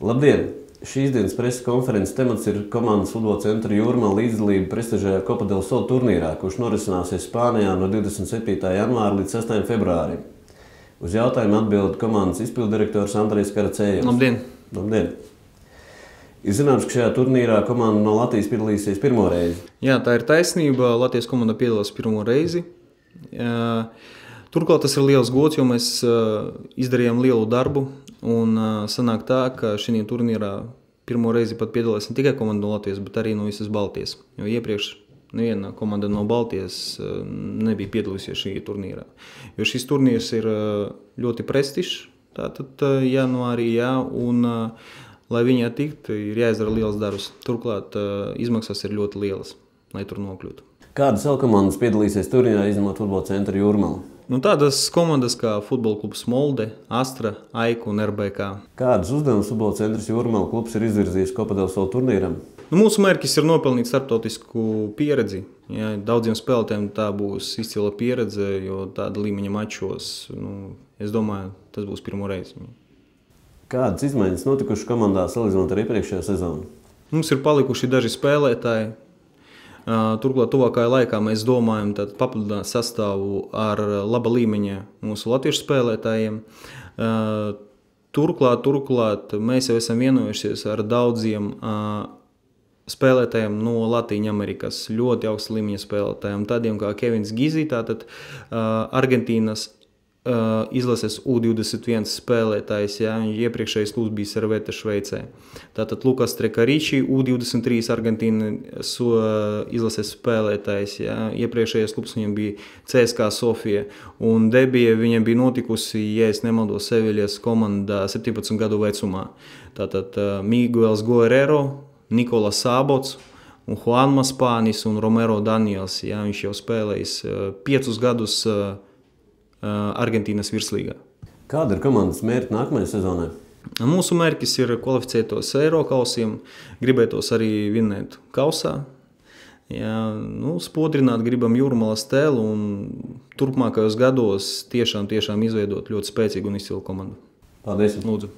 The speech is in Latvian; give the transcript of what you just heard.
Labdien! Šīs dienas preses konferences temats ir komandas futbola centra Jūrmā līdzdalība prestižajā Copa del Sol turnīrā, kurš norisināsies Spānijā no 27. janvāra līdz 6. februārim. Uz jautājumu atbild komandas izpildirektors Andrejs Karacējevs. Labdien! Labdien! Ir zināms, ka šajā turnīrā komanda no Latvijas piedalīsies pirmo reizi. Jā, tā ir taisnība. Latvijas komanda piedalās pirmo reizi. Uh, Turklāt tas ir liels gods, jo mēs uh, izdarījām lielu darbu. Un uh, sanāk tā, ka šajā turnīrā pirmo reizi pat piedalās ne tikai komanda no Latvijas, bet arī no visas Baltijas. Jo iepriekš neviena komanda no Baltijas uh, nebija piedalījusies šajā turnīrā. Jo šis turnīrs ir uh, ļoti prestižs, tātad uh, janvārī, jā, un uh, lai viņi attikt, ir jāizdara liels darbs. Turklāt uh, izmaksas ir ļoti lielas, lai tur nokļūtu. Kāda savu komandas piedalīsies turnīrā, izņemot futbola centra Jūrmalu? Nu, tādas komandas kā futbola klubs Molde, Astra, Aiku un RBK. Kādas uzdevumus futbola centrs Jūrmēla klubs ir izvirzījis Kopadevs vēl turnīram? Nu, mūsu mērķis ir nopelnīt starptautisku pieredzi. Ja, daudziem spēlētājiem tā būs izcila pieredze, jo tāda līmeņa mačos, nu, es domāju, tas būs pirmo reizi. Kādas izmaiņas notikušas komandā salīdzinot ar iepriekšējo sezonu? Mums ir palikuši daži spēlētāji, Turklāt, tuvākajā laikā mēs domājam papildināt sastāvu ar laba līmeņa mūsu latviešu spēlētājiem. Turklāt, turklāt mēs jau esam vienojušies ar daudziem spēlētājiem no Latvijas Amerikas, ļoti augsta līmeņa spēlētājiem, tādiem kā Kevins Gizī, tātad Argentīnas Eh, izlases U21 spēlētājs. Jā, viņš iepriekšējais klubs bija Serveta Šveicē. Tātad Lukas Trekarīčī, U23 Argentīnas eh, izlases spēlētājs. Jā, iepriekšējais klubs viņam bija CSK Sofija. Un debija viņam bija notikusi, ja es nemaldos, Seviļas komandā 17 gadu vecumā. Tātad eh, Miguels Guerrero, Nikola Sābots un Juan Maspānis un Romero Daniels. Jā, viņš jau spēlējis piecus gadus uh, Eh, Argentīnas virslīgā. Kāda ir komandas mērķa nākamajai sezonai? Mūsu mērķis ir kvalificētos Eiropausiem, gribētos arī vinnēt kausā. Jā, nu, spodrināt gribam jūrmālas tēlu un turpmākajos gados tiešām, tiešām izveidot ļoti spēcīgu un izcilu komandu. Paldies! Lūdzu!